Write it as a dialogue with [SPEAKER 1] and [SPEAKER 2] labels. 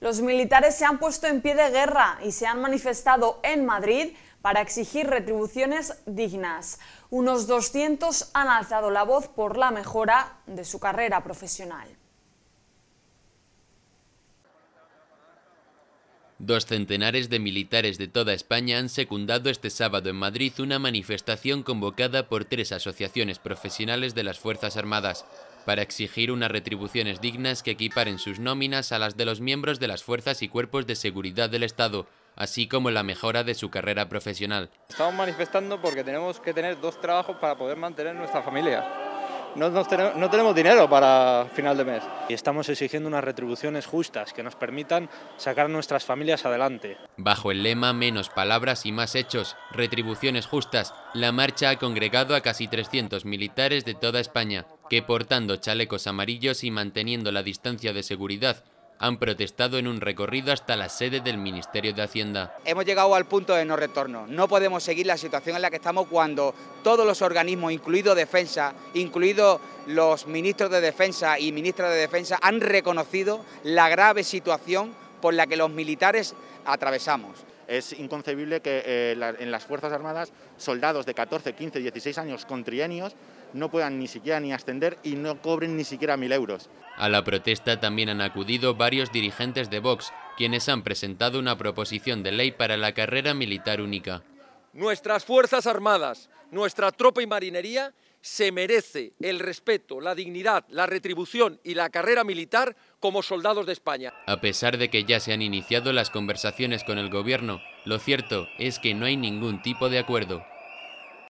[SPEAKER 1] Los militares se han puesto en pie de guerra y se han manifestado en Madrid para exigir retribuciones dignas. Unos 200 han alzado la voz por la mejora de su carrera profesional.
[SPEAKER 2] Dos centenares de militares de toda España han secundado este sábado en Madrid una manifestación convocada por tres asociaciones profesionales de las Fuerzas Armadas para exigir unas retribuciones dignas que equiparen sus nóminas a las de los miembros de las fuerzas y cuerpos de seguridad del Estado, así como la mejora de su carrera profesional. Estamos
[SPEAKER 3] manifestando porque tenemos que tener dos trabajos para poder mantener nuestra familia. No, tenemos, tenemos, dinero para final de mes. Y estamos exigiendo unas retribuciones justas que nos permitan sacar a nuestras familias adelante.
[SPEAKER 2] Bajo el lema menos palabras y más hechos, retribuciones justas, la marcha ha congregado a casi 300 militares de toda España que portando chalecos amarillos y manteniendo la distancia de seguridad han protestado en un recorrido hasta la sede del Ministerio de Hacienda.
[SPEAKER 4] Hemos llegado al punto de no retorno. No podemos seguir la situación en la que estamos cuando todos los organismos, incluido Defensa, incluidos los ministros de Defensa y ministras de Defensa, han reconocido la grave situación por la que los militares atravesamos. Es inconcebible que eh,
[SPEAKER 3] en las Fuerzas Armadas soldados de 14, 15, 16 años con trienios no puedan ni siquiera ni ascender y no cobren ni siquiera mil euros.
[SPEAKER 2] A la protesta también han acudido varios dirigentes de Vox, quienes han presentado una proposición de ley para la carrera militar única.
[SPEAKER 5] Nuestras Fuerzas Armadas, nuestra tropa y marinería se merece el respeto, la dignidad, la retribución y la carrera militar como soldados de España.
[SPEAKER 2] A pesar de que ya se han iniciado las conversaciones con el gobierno, lo cierto es que no hay ningún tipo de acuerdo.